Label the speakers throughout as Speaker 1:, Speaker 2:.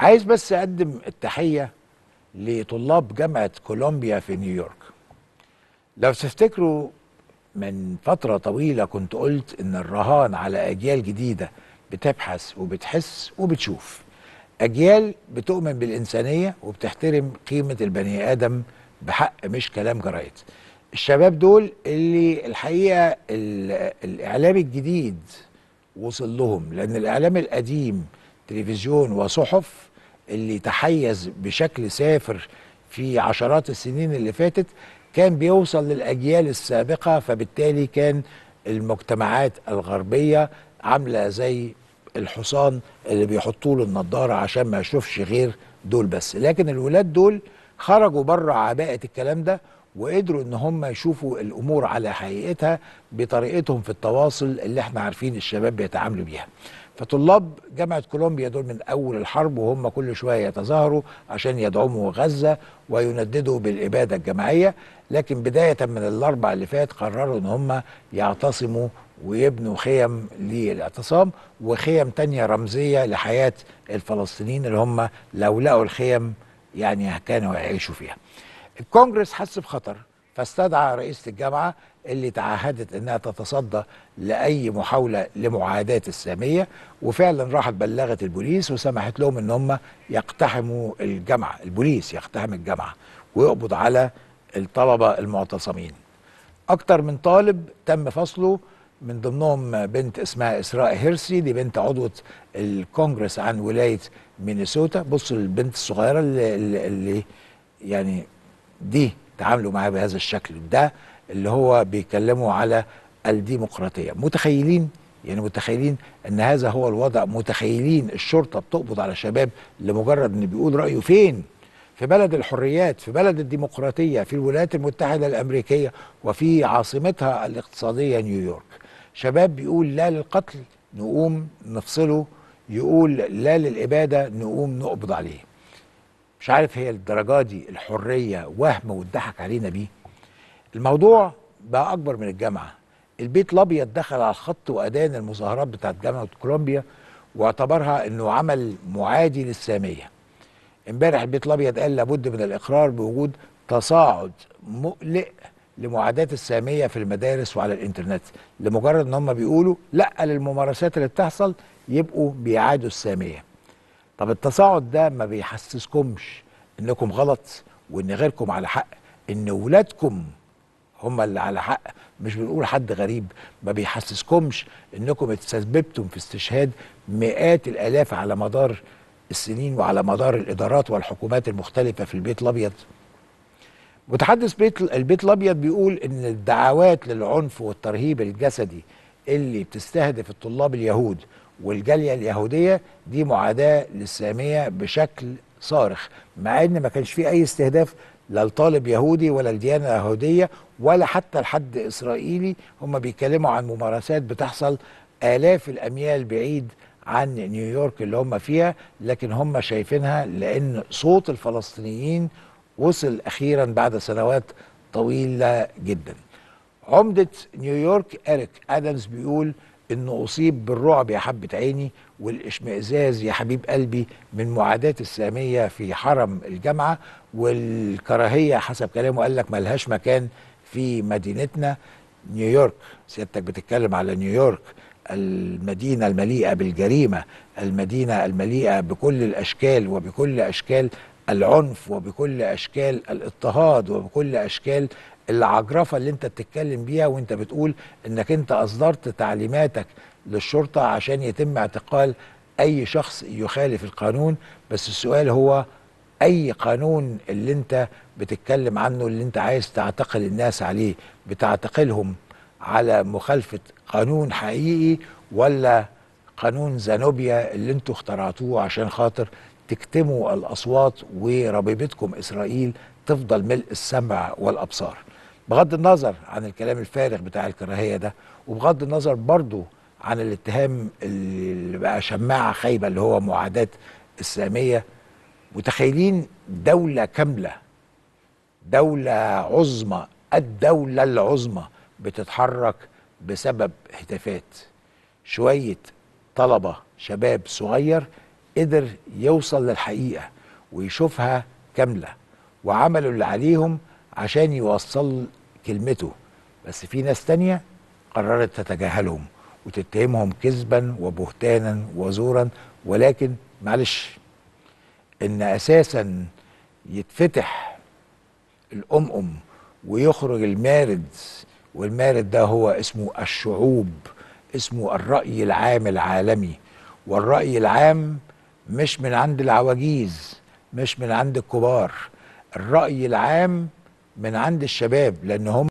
Speaker 1: عايز بس اقدم التحيه لطلاب جامعه كولومبيا في نيويورك لو تفتكروا من فتره طويله كنت قلت ان الرهان على اجيال جديده بتبحث وبتحس وبتشوف اجيال بتؤمن بالانسانيه وبتحترم قيمه البني ادم بحق مش كلام جرايد الشباب دول اللي الحقيقه الاعلام الجديد وصل لهم لان الاعلام القديم تلفزيون وصحف اللي تحيز بشكل سافر في عشرات السنين اللي فاتت كان بيوصل للأجيال السابقة فبالتالي كان المجتمعات الغربية عاملة زي الحصان اللي بيحطوا له النضارة عشان ما يشوفش غير دول بس لكن الولاد دول خرجوا بره عباءة الكلام ده وقدروا ان هم يشوفوا الامور على حقيقتها بطريقتهم في التواصل اللي احنا عارفين الشباب بيتعاملوا بيها فطلاب جامعة كولومبيا دول من أول الحرب وهم كل شوية يتظاهروا عشان يدعموا غزة وينددوا بالإبادة الجماعية لكن بداية من الأربع اللي فات قرروا إن هم يعتصموا ويبنوا خيم للاعتصام وخيم تانية رمزية لحياة الفلسطينيين اللي هم لو لقوا الخيم يعني كانوا يعيشوا فيها الكونجرس حس بخطر فاستدعى رئيسة الجامعة اللي تعهدت انها تتصدى لاي محاولة لمعاداة السامية وفعلا راحت بلغت البوليس وسمحت لهم ان هم يقتحموا الجامعة البوليس يقتحم الجامعة ويقبض على الطلبة المعتصمين اكتر من طالب تم فصله من ضمنهم بنت اسمها اسراء هيرسي دي بنت عضوة الكونجرس عن ولاية مينيسوتا بصوا البنت الصغيرة اللي, اللي يعني دي تعاملوا معاه بهذا الشكل ده اللي هو بيتكلموا على الديمقراطية متخيلين يعني متخيلين ان هذا هو الوضع متخيلين الشرطة بتقبض على شباب لمجرد ان بيقول رأيه فين في بلد الحريات في بلد الديمقراطية في الولايات المتحدة الأمريكية وفي عاصمتها الاقتصادية نيويورك شباب بيقول لا للقتل نقوم نفصله يقول لا للإبادة نقوم نقبض عليه مش عارف هي الدرجات دي الحريه وهم واتضحك علينا بيه الموضوع بقى اكبر من الجامعه البيت الابيض دخل على الخط وادان المظاهرات بتاعت جامعه كولومبيا واعتبرها انه عمل معادي للساميه امبارح البيت الابيض قال لابد من الاقرار بوجود تصاعد مقلق لمعاداة السامية في المدارس وعلى الإنترنت لمجرد أن هم بيقولوا لأ للممارسات اللي بتحصل يبقوا بيعادوا السامية طب التصاعد ده ما بيحسسكمش انكم غلط وان غيركم على حق ان ولادكم هم اللي على حق مش بنقول حد غريب ما بيحسسكمش انكم اتسببتم في استشهاد مئات الالاف على مدار السنين وعلى مدار الادارات والحكومات المختلفه في البيت الابيض متحدث بيت البيت الابيض بيقول ان الدعوات للعنف والترهيب الجسدي اللي بتستهدف الطلاب اليهود والجاليه اليهوديه دي معاداه للساميه بشكل صارخ مع ان ما كانش في اي استهداف لا لطالب يهودي ولا الديانه اليهوديه ولا حتى لحد اسرائيلي هم بيتكلموا عن ممارسات بتحصل الاف الاميال بعيد عن نيويورك اللي هم فيها لكن هم شايفينها لان صوت الفلسطينيين وصل اخيرا بعد سنوات طويله جدا عمدة نيويورك إريك أدمز بيقول إنه أصيب بالرعب يا حبة عيني والإشمئزاز يا حبيب قلبي من معاداة السامية في حرم الجامعة والكراهية حسب كلامه قال لك ملهاش مكان في مدينتنا نيويورك سيادتك بتتكلم على نيويورك المدينة المليئة بالجريمة المدينة المليئة بكل الأشكال وبكل أشكال العنف وبكل أشكال الاضطهاد وبكل أشكال العجرفه اللي انت بتتكلم بيها وانت بتقول انك انت اصدرت تعليماتك للشرطه عشان يتم اعتقال اي شخص يخالف القانون بس السؤال هو اي قانون اللي انت بتتكلم عنه اللي انت عايز تعتقل الناس عليه بتعتقلهم على مخالفه قانون حقيقي ولا قانون زانوبيا اللي انتوا اخترعتوه عشان خاطر تكتموا الاصوات وربيبتكم اسرائيل تفضل ملء السمع والابصار بغض النظر عن الكلام الفارغ بتاع الكراهيه ده وبغض النظر برضو عن الاتهام اللي بقى شماعه خايبه اللي هو معاداه اسلاميه متخيلين دوله كامله دوله عظمى الدوله العظمى بتتحرك بسبب هتافات شويه طلبه شباب صغير قدر يوصل للحقيقه ويشوفها كامله وعملوا اللي عليهم عشان يوصل كلمته بس في ناس تانية قررت تتجاهلهم وتتهمهم كذبا وبهتانا وزورا ولكن معلش ان اساسا يتفتح الامم ويخرج المارد والمارد ده هو اسمه الشعوب اسمه الراي العام العالمي والراي العام مش من عند العواجيز مش من عند الكبار الراي العام من عند الشباب لان هم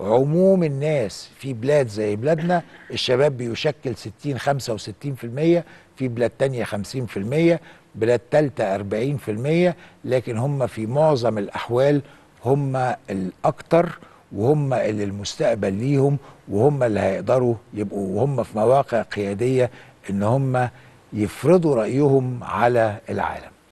Speaker 1: عموم الناس في بلاد زي بلادنا الشباب بيشكل 60 65% في بلاد تانية 50% بلاد تالتة 40% لكن هم في معظم الأحوال هم الأكتر وهم اللي المستقبل ليهم وهم اللي هيقدروا يبقوا وهم في مواقع قيادية إن هم يفرضوا رأيهم على العالم